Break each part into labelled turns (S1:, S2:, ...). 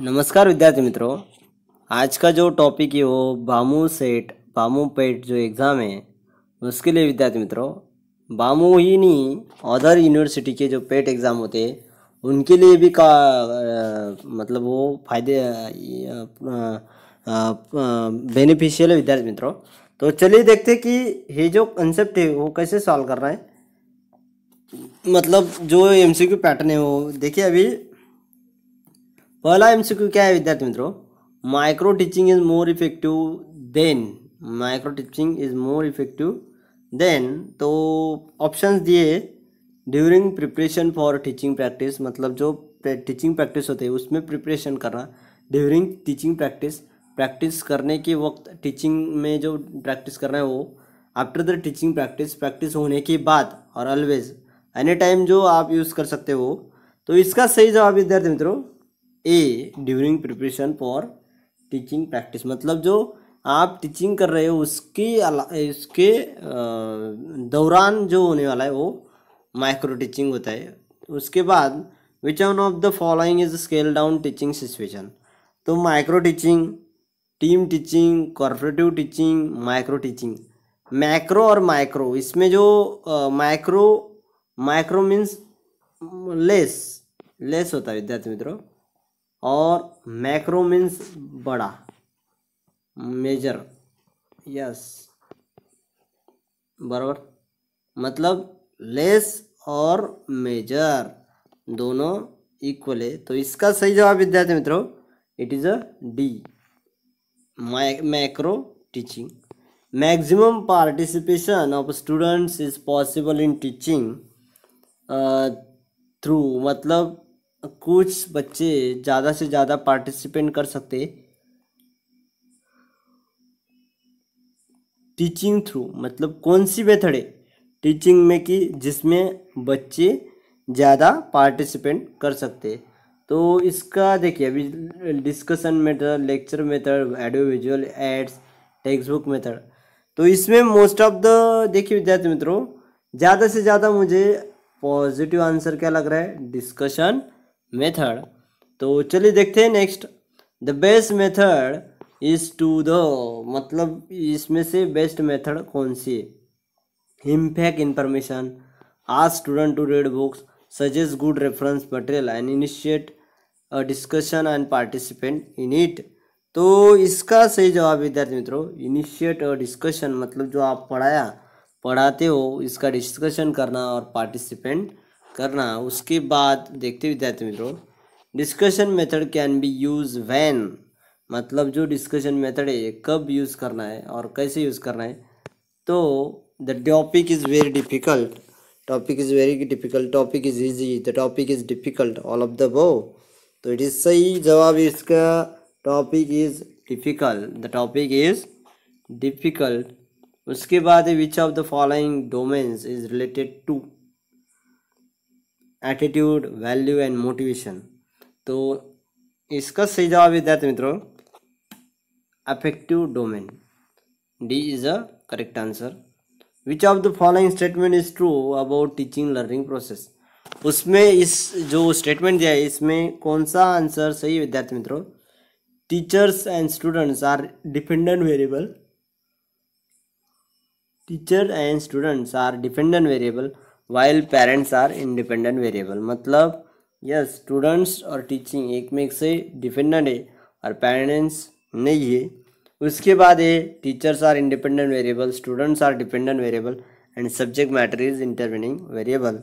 S1: नमस्कार विद्यार्थी मित्रों आज का जो टॉपिक है वो बामू सेट बामू पेट जो एग्ज़ाम है उसके लिए विद्यार्थी मित्रों बामू ही नहीं अदर यूनिवर्सिटी के जो पेट एग्ज़ाम होते हैं उनके लिए भी का आ, मतलब वो फायदे बेनिफिशियल है विद्यार्थी मित्रों तो चलिए देखते हैं कि ये जो कंसेप्ट है वो कैसे सॉल्व कर रहा है मतलब जो एमसीक्यू पैटर्न है वो देखिए अभी पहला एमसीक्यू क्या है विद्यार्थी मित्रों micro teaching is more effective than micro teaching is more effective than तो ऑप्शंस दिए during preparation for teaching practice मतलब जो टीचिंग प्रैक्टिस होते हैं उसमें प्रिपरेशन करना ड्यूरिंग टीचिंग प्रैक्टिस प्रैक्टिस करने के वक्त टीचिंग में जो प्रैक्टिस कर रहे हैं वो after the teaching practice practice होने के बाद और ऑलवेज एनी टाइम जो आप यूज़ कर सकते हो तो इसका सही जवाब विद्यार्थी मित्रों A during preparation for teaching practice मतलब जो आप टीचिंग कर रहे हो उसकी उसके दौरान जो होने वाला है वो माइक्रो टीचिंग होता है उसके बाद which one of the following is scale down teaching situation तो micro teaching team teaching corporative teaching micro teaching macro और माइक्रो इसमें जो micro micro means less less होता है विद्यार्थी मित्रों और मैक्रो मीन्स बड़ा मेजर यस बराबर मतलब लेस और मेजर दोनों इक्वल है तो इसका सही जवाब विद्यार्थी मित्रों it is a D macro teaching maximum participation of students is possible in teaching through मतलब कुछ बच्चे ज़्यादा से ज़्यादा पार्टिसिपेंट कर सकते टीचिंग थ्रू मतलब कौन सी मेथड है टीचिंग में कि जिसमें बच्चे ज़्यादा पार्टिसिपेंट कर सकते तो इसका देखिए अभी discussion method lecture method audio visual aids textbook method तो इसमें मोस्ट ऑफ द देखिए विद्यार्थी मित्रों ज़्यादा से ज़्यादा मुझे पॉजिटिव आंसर क्या लग रहा है डिस्कशन मेथड तो चलिए देखते हैं next the best method is to the मतलब इसमें से बेस्ट मेथड कौन सी है इम्पैक्ट इंफॉर्मेशन आज student to read books suggest good reference material and initiate discussion and participant in it तो इसका सही जवाब विद्यार्थी मित्रों इनिशिएट अ डिस्कशन मतलब जो आप पढ़ाया पढ़ाते हो इसका डिस्कशन करना और पार्टिसिपेंट करना उसके बाद देखते विद्यार्थी मित्रों discussion method can be use when मतलब जो डिस्कशन मेथड है कब यूज़ करना है और कैसे यूज़ करना है तो the topic is very difficult topic is very difficult topic is easy the topic is difficult all of the above तो इट इज़ सही जवाब इसका topic is difficult the topic is difficult उसके बाद which of the following domains is related to attitude value and motivation तो इसका सही जवाब विद्यार्थी मित्रों affective domain D is a correct answer which of the following statement is true about teaching learning process उसमें इस जो स्टेटमेंट दिया है इसमें कौन सा आंसर सही विद्यार्थी मित्रों teachers and students are dependent variable teacher and students are dependent variable while parents are independent variable मतलब यस स्टूडेंट्स और टीचिंग एक में एक से डिपेंडेंट है और पेरेंट्स नहीं है उसके बाद ये teachers are independent variable students are dependent variable and subject matter is intervening variable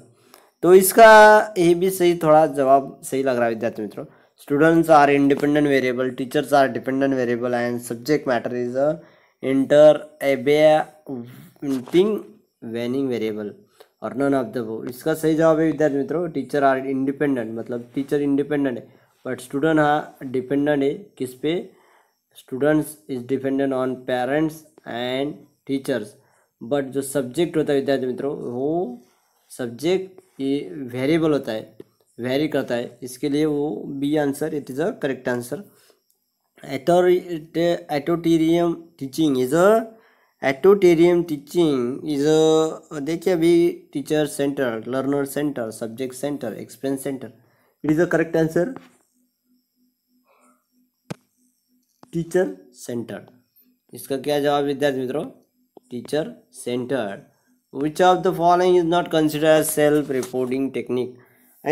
S1: तो इसका ये भी सही थोड़ा जवाब सही लग रहा है विद्यार्थी मित्रों students are independent variable teachers are dependent variable and subject matter is a intervening variable और नन ऑफ द वो इसका सही जवाब है विद्यार्थी मित्रों टीचर आर इंडिपेंडेंट मतलब टीचर इंडिपेंडेंट है बट स्टूडेंट हाँ डिपेंडेंट है किस पे students is dependent on parents and teachers but जो सब्जेक्ट होता है विद्यार्थी मित्रों वो सब्जेक्ट ये वेरिएबल होता है वेरी करता है इसके लिए वो B answer it is a correct answer authoritarian teaching is a authoritarian teaching is देखिए अभी teacher centre learner centre subject centre experience centre it is the correct answer teacher centre इसका क्या जवाब विद्यार्थी मित्रों teacher centre which of the following is not consider self reporting technique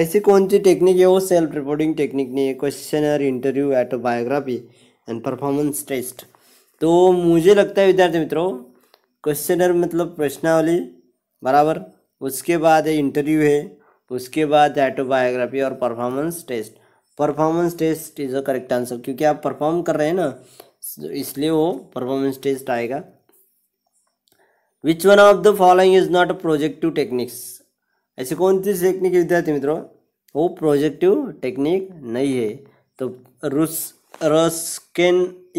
S1: ऐसी कौन सी technique है वो सेल्फ रिपोर्टिंग टेक्निक नहीं है questionnaire interview autobiography and performance test तो मुझे लगता है विद्यार्थी मित्रों क्वेश्चनर मतलब प्रश्नावली बराबर उसके बाद इंटरव्यू है उसके बाद ऑटोबायोग्राफी और performance test performance test is a correct answer क्योंकि आप परफॉर्म कर रहे हैं ना इसलिए वो परफॉर्मेंस टेस्ट आएगा which one of the following is not a projective techniques ऐसी कौन सी टेक्निक विद्यार्थी मित्रों वो प्रोजेक्टिव टेक्निक नहीं है तो रूस Rorschach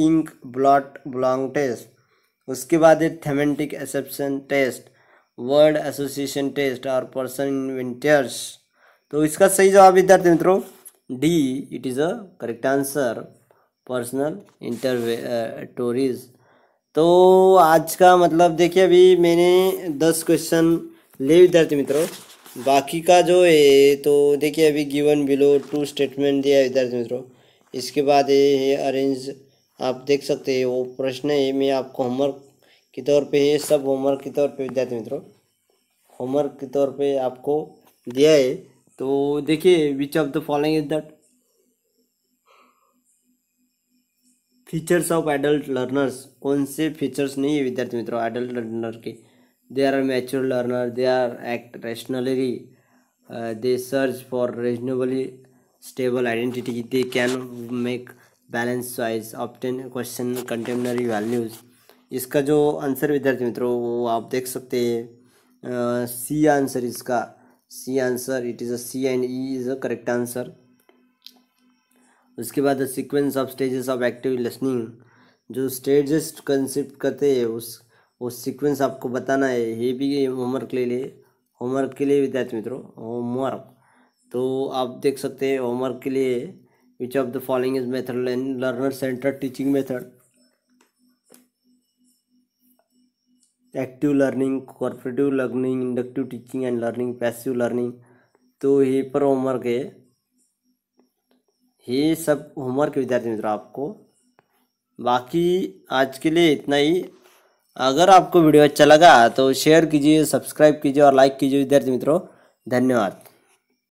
S1: ink blot blot test उसके बाद है thematic exception test word association test और पर्सन इन्वेंटर्स तो इसका सही जवाब विद्यार्थी मित्रों D it is a correct answer personal inventories तो आज का मतलब देखिए अभी मैंने दस क्वेश्चन ले विद्यार्थी मित्रों बाकी का जो है तो देखिए अभी गिवन बिलो टू स्टेटमेंट दिया विद्यार्थी मित्रों इसके बाद ये है अरेंज आप देख सकते हैं वो प्रश्न है मैं आपको होमवर्क के तौर पे ये सब होमवर्क के तौर पे विद्यार्थी मित्रों होमवर्क के तौर पे आपको दिया है तो देखिए which of the following is that features of adult learners कौन से फीचर्स नहीं है विद्यार्थी मित्रों एडल्ट लर्नर के they are mature learner they are act rationally they search for reasonably stable identity they can make balance size obtain question contemporary values इसका जो answer विद्यार्थी मित्रों वो आप देख सकते हैं सी आंसर इसका C answer it is a C and E is a correct answer उसके बाद sequence of stages of active listening जो स्टेजेस कंसेप्ट करते हैं उस वो सीक्वेंस आपको बताना है ये भी होमवर्क ले लिए होमवर्क के लिए विद्यार्थी मित्रों होमवर्क तो आप देख सकते हैं होमवर्क के लिए which of the following is method learner centre teaching method active learning corporative learning inductive teaching and learning passive learning तो ये पर होमवर्क है ये सब होमवर्क विद्यार्थी मित्रों आपको बाकी आज के लिए इतना ही अगर आपको वीडियो अच्छा लगा तो शेयर कीजिए सब्सक्राइब कीजिए और लाइक कीजिए विद्यार्थी मित्रों धन्यवाद